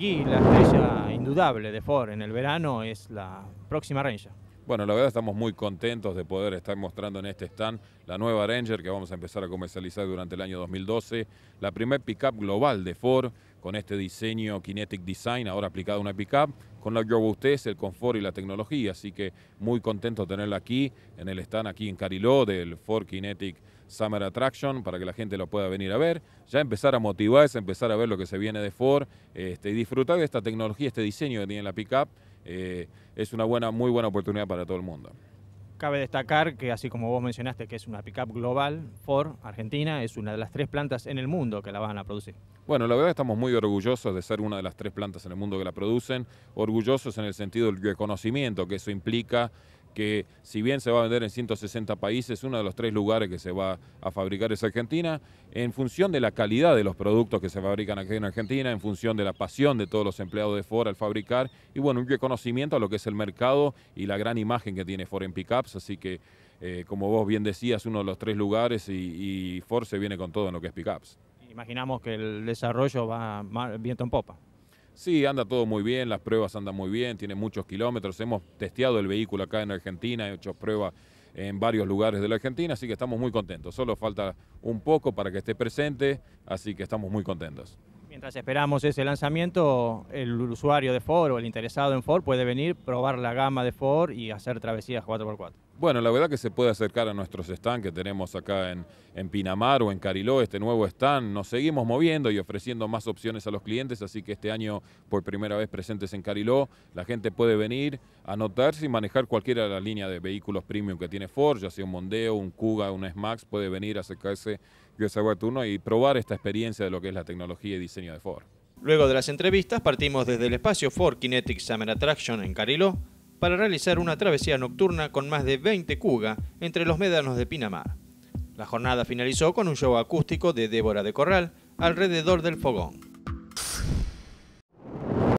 Y la estrella indudable de Ford en el verano, es la próxima Ranger. Bueno, la verdad estamos muy contentos de poder estar mostrando en este stand la nueva Ranger que vamos a empezar a comercializar durante el año 2012, la primer pickup global de Ford, con este diseño Kinetic Design, ahora aplicado a una pickup, con la robustez, el confort y la tecnología. Así que muy contento de tenerla aquí, en el stand aquí en Cariló del Ford Kinetic Summer Attraction, para que la gente lo pueda venir a ver, ya empezar a motivarse, empezar a ver lo que se viene de Ford este, y disfrutar de esta tecnología, este diseño que tiene la pickup. Eh, es una buena, muy buena oportunidad para todo el mundo. Cabe destacar que, así como vos mencionaste, que es una pickup global, Ford Argentina es una de las tres plantas en el mundo que la van a producir. Bueno, la verdad estamos muy orgullosos de ser una de las tres plantas en el mundo que la producen, orgullosos en el sentido del reconocimiento que eso implica que si bien se va a vender en 160 países, uno de los tres lugares que se va a fabricar es Argentina, en función de la calidad de los productos que se fabrican aquí en Argentina, en función de la pasión de todos los empleados de Ford al fabricar, y bueno, un reconocimiento a lo que es el mercado y la gran imagen que tiene Ford en pickups, así que eh, como vos bien decías, uno de los tres lugares y, Ford se viene con todo en lo que es pickups. Imaginamos que el desarrollo va viento en popa. Sí, anda todo muy bien, las pruebas andan muy bien, tiene muchos kilómetros. Hemos testeado el vehículo acá en Argentina, he hecho pruebas en varios lugares de la Argentina, así que estamos muy contentos. Solo falta un poco para que esté presente, así que estamos muy contentos. Mientras esperamos ese lanzamiento, el usuario de Ford o el interesado en Ford puede venir, probar la gama de Ford y hacer travesías 4x4. Bueno, la verdad que se puede acercar a nuestros stands que tenemos acá en, en, Pinamar o en Cariló, este nuevo stand. Nos seguimos moviendo y ofreciendo más opciones a los clientes, así que este año por primera vez presentes en Cariló, la gente puede venir, a anotarse y manejar cualquiera de las líneas de vehículos premium que tiene Ford, ya sea un Mondeo, un Kuga, un S-Max, puede venir, a acercarse, a salgo turno y probar esta experiencia de lo que es la tecnología y diseño de Ford. Luego de las entrevistas partimos desde el espacio Ford Kinetic Summer Attraction en Cariló para realizar una travesía nocturna con más de 20 cuga entre los médanos de Pinamar. La jornada finalizó con un show acústico de Débora de Corral alrededor del fogón.